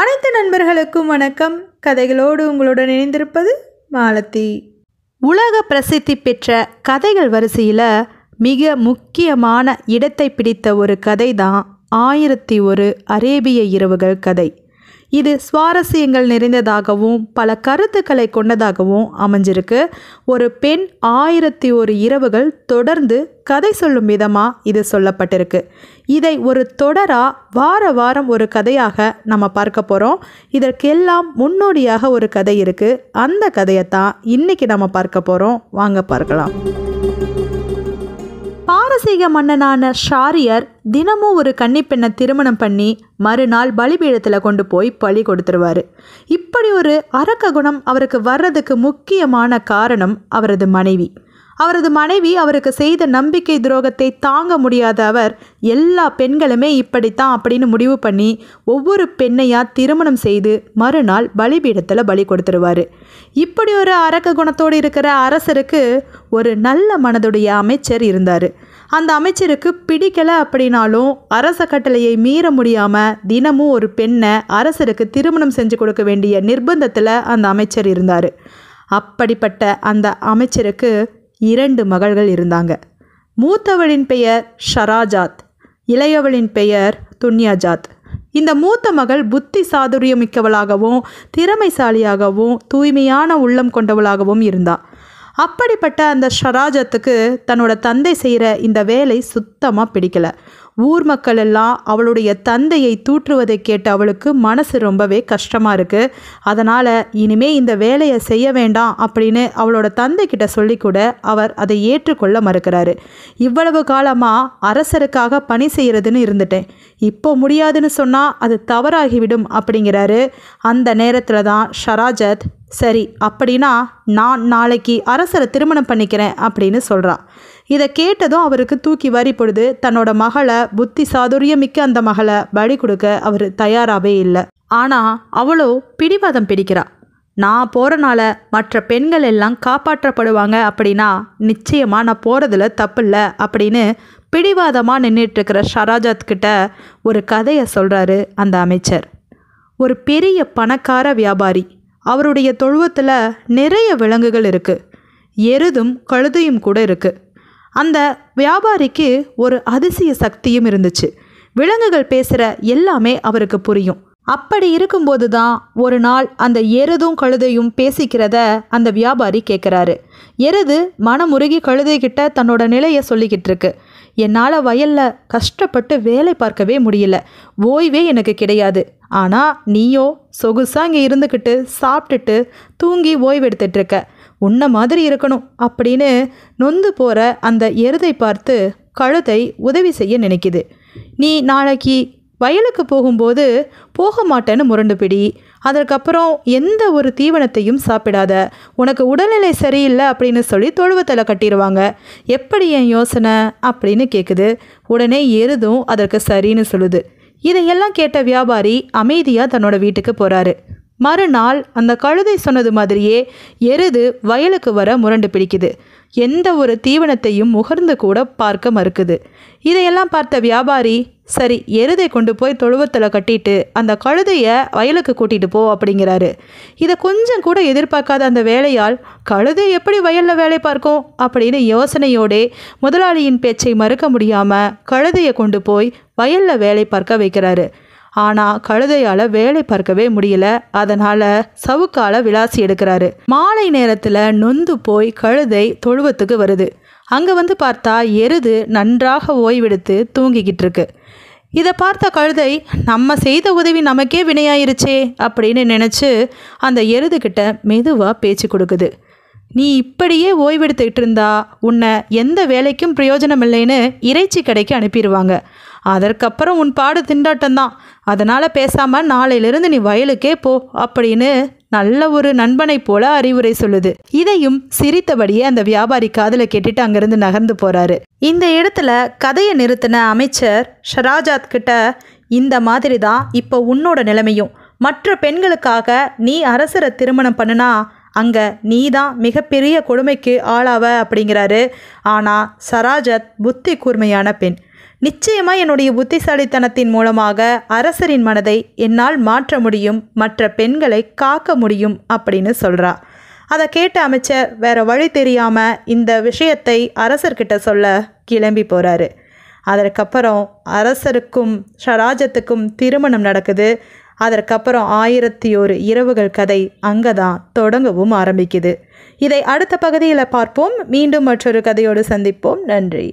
அனைத்து நண்பர்களுக்கும் வணக்கம் கதைகளோடு உங்களுடன் இணைந்திருப்பது மாலத்தி உலக பிரசித்தி பெற்ற கதைகள் வரிசையில் மிக முக்கியமான இடத்தை பிடித்த ஒரு கதை தான் ஆயிரத்தி ஒரு அரேபிய இரவுகள் கதை இது சுவாரஸ்யங்கள் நிறைந்ததாகவும் பல கருத்துக்களை கொண்டதாகவும் அமைஞ்சிருக்கு ஒரு பெண் ஆயிரத்தி ஒரு இரவுகள் தொடர்ந்து கதை சொல்லும் விதமாக இது சொல்லப்பட்டிருக்கு இதை ஒரு தொடராக வார வாரம் ஒரு கதையாக நம்ம பார்க்க போகிறோம் இதற்கெல்லாம் முன்னோடியாக ஒரு கதை இருக்குது அந்த கதையை தான் இன்றைக்கி நம்ம பார்க்க போகிறோம் வாங்க பார்க்கலாம் பாரசீக மன்னனான ஷாரியர் தினமும் ஒரு கன்னிப்பெண்ணை திருமணம் பண்ணி மறுநாள் பலிபீடத்தில் கொண்டு போய் பலி கொடுத்துருவார் இப்படி ஒரு அரக்க குணம் அவருக்கு வர்றதுக்கு முக்கியமான காரணம் அவரது மனைவி அவரது மனைவி அவருக்கு செய்த நம்பிக்கை துரோகத்தை தாங்க முடியாத அவர் எல்லா பெண்களுமே இப்படித்தான் அப்படின்னு முடிவு பண்ணி ஒவ்வொரு பெண்ணையாக திருமணம் செய்து மறுநாள் பலிபீடத்தில் பலி கொடுத்துருவார் இப்படி ஒரு அரக்க குணத்தோடு இருக்கிற அரசருக்கு ஒரு நல்ல மனதுடைய அமைச்சர் இருந்தார் அந்த அமைச்சருக்கு பிடிக்கலை அப்படின்னாலும் அரச கட்டளையை மீற முடியாமல் தினமும் ஒரு பெண்ணை அரசருக்கு திருமணம் செஞ்சு கொடுக்க வேண்டிய நிர்பந்தத்தில் அந்த அமைச்சர் இருந்தார் அப்படிப்பட்ட அந்த அமைச்சருக்கு இரண்டு மகள்கள் இருந்தாங்க மூத்தவளின் பெயர் ஷராஜாத் இளையவளின் பெயர் துன்யாஜாத் இந்த மூத்த மகள் புத்தி சாதுரியமிக்கவளாகவும் திறமைசாலியாகவும் தூய்மையான உள்ளம் கொண்டவளாகவும் இருந்தாள் அப்படிப்பட்ட அந்த ஷராஜத்துக்கு தன்னோட தந்தை செய்கிற இந்த வேலை சுத்தமாக பிடிக்கல ஊர் மக்கள் எல்லாம் அவளுடைய தந்தையை தூற்றுவதை கேட்டு அவளுக்கு மனசு ரொம்பவே கஷ்டமாக இருக்குது அதனால் இனிமே இந்த வேலையை செய்ய வேண்டாம் அப்படின்னு அவளோட தந்தை கிட்ட சொல்லி கூட அவர் அதை ஏற்றுக்கொள்ள மறுக்கிறாரு இவ்வளவு காலமாக அரசருக்காக பணி செய்கிறதுன்னு இருந்துட்டேன் இப்போ முடியாதுன்னு சொன்னால் அது தவறாகிவிடும் அப்படிங்கிறாரு அந்த நேரத்தில் தான் ஷராஜத் சரி அப்படின்னா நான் நாளைக்கு அரசரை திருமணம் பண்ணிக்கிறேன் அப்படின்னு சொல்கிறான் இதை கேட்டதும் அவருக்கு தூக்கி வரி பொழுது தன்னோட மகளை புத்தி சாதுரியமிக்க அந்த மகளை பலி கொடுக்க அவர் தயாராகவே இல்லை ஆனால் அவளோ பிடிவாதம் பிடிக்கிறா நான் போகிறனால மற்ற பெண்கள் எல்லாம் காப்பாற்றப்படுவாங்க அப்படின்னா நிச்சயமாக நான் போகிறதுல தப்பில்ல அப்படின்னு பிடிவாதமாக நின்றுட்டுருக்கிற ஷராஜாத் கிட்ட ஒரு கதையை சொல்கிறாரு அந்த அமைச்சர் ஒரு பெரிய பணக்கார வியாபாரி அவருடைய தொழுவத்தில் நிறைய விலங்குகள் இருக்குது எருதும் கழுதையும் கூட இருக்குது அந்த வியாபாரிக்கு ஒரு அதிசய சக்தியும் இருந்துச்சு விலங்குகள் பேசுகிற எல்லாமே அவருக்கு புரியும் அப்படி இருக்கும்போது தான் ஒரு நாள் அந்த எருதும் கழுதையும் பேசிக்கிறத அந்த வியாபாரி கேட்குறாரு எருது மனமுருகி கழுதைகிட்ட தன்னோட நிலையை சொல்லிக்கிட்டு இருக்கு என்னால் வயலில் கஷ்டப்பட்டு வேலை பார்க்கவே முடியல ஓய்வே எனக்கு கிடையாது ஆனால் நீயோ சொகுசாக இங்கே இருந்துக்கிட்டு சாப்பிட்டுட்டு தூங்கி இருக்க உன்ன மாதிரி இருக்கணும் அப்படின்னு நொந்து போகிற அந்த எருதை பார்த்து கழுதை உதவி செய்ய நினைக்குது நீ நாளைக்கு வயலுக்கு போகும்போது போக மாட்டேன்னு முரண்டு பிடி அதற்கப்புறம் எந்த ஒரு தீவனத்தையும் சாப்பிடாத உனக்கு உடல்நிலை சரியில்லை அப்படின்னு சொல்லி தொழுவத்தில் கட்டிடுவாங்க எப்படி என் யோசனை அப்படின்னு கேட்குது உடனே எருதும் அதற்கு சரின்னு சொல்லுது இதையெல்லாம் கேட்ட வியாபாரி அமைதியாக தன்னோட வீட்டுக்கு போகிறாரு மறுநாள் அந்த கழுதை சொன்னது மாதிரியே எருது வயலுக்கு வர முரண்டு பிடிக்குது எந்த ஒரு தீவனத்தையும் முகர்ந்து கூட பார்க்க மறுக்குது இதையெல்லாம் பார்த்த வியாபாரி சரி எருதை கொண்டு போய் தொழுவத்தில் கட்டிட்டு அந்த கழுதையை வயலுக்கு கூட்டிகிட்டு போ அப்படிங்கிறாரு இதை கொஞ்சம் கூட எதிர்பார்க்காத அந்த வேலையால் கழுதை எப்படி வயலில் வேலை பார்க்கும் அப்படின்னு யோசனையோடே முதலாளியின் பேச்சை மறுக்க முடியாமல் கழுதையை கொண்டு போய் வயலில் வேலை பார்க்க வைக்கிறாரு ஆனால் கழுதையால் வேலை பார்க்கவே முடியல அதனால் சவுக்கால விளாசி எடுக்கிறாரு மாலை நேரத்தில் நொந்து போய் கழுதை தொழுவத்துக்கு வருது அங்கே வந்து பார்த்தா எருது நன்றாக ஓய்வெடுத்து தூங்கிக்கிட்டு இருக்கு இதை பார்த்த கழுதை நம்ம செய்த உதவி நமக்கே வினையாயிருச்சே அப்படின்னு நினச்சி அந்த எருதுகிட்ட மெதுவாக பேச்சு கொடுக்குது நீ இப்படியே ஓய்வெடுத்துக்கிட்டு இருந்தா உன்னை எந்த வேலைக்கும் பிரயோஜனம் இல்லைன்னு இறைச்சி கடைக்கு அனுப்பிடுவாங்க அதற்கப்புறம் உன் பாடு திண்டாட்டம்தான் அதனால் பேசாமல் நாளையிலிருந்து நீ வயலுக்கே போ அப்படின்னு நல்ல ஒரு நண்பனை போல அறிவுரை சொல்லுது இதையும் சிரித்தபடியே அந்த வியாபாரி காதில் கேட்டுட்டு அங்கிருந்து நகர்ந்து போறாரு இந்த இடத்துல கதையை நிறுத்தின அமைச்சர் ஷராஜாத் கிட்ட இந்த மாதிரி தான் இப்போ உன்னோட நிலைமையும் மற்ற பெண்களுக்காக நீ அரசரை திருமணம் பண்ணுனா அங்கே நீ தான் மிகப்பெரிய கொடுமைக்கு ஆளாவ அப்படிங்கிறாரு ஆனால் சராஜத் புத்தி கூர்மையான பெண் நிச்சயமாக என்னுடைய புத்திசாலித்தனத்தின் மூலமாக அரசரின் மனதை என்னால் மாற்ற முடியும் மற்ற பெண்களை காக்க முடியும் அப்படின்னு சொல்கிறா அதை கேட்ட அமைச்சர் வேற வழி தெரியாமல் இந்த விஷயத்தை அரசர்கிட்ட சொல்ல கிளம்பி போகிறாரு அதற்கப்புறம் அரசருக்கும் ஷராஜத்துக்கும் திருமணம் நடக்குது அதற்கப்புறம் ஆயிரத்தி ஒரு இரவுகள் கதை அங்கே தான் தொடங்கவும் ஆரம்பிக்குது இதை அடுத்த பகுதியில் பார்ப்போம் மீண்டும் மற்றொரு கதையோடு சந்திப்போம் நன்றி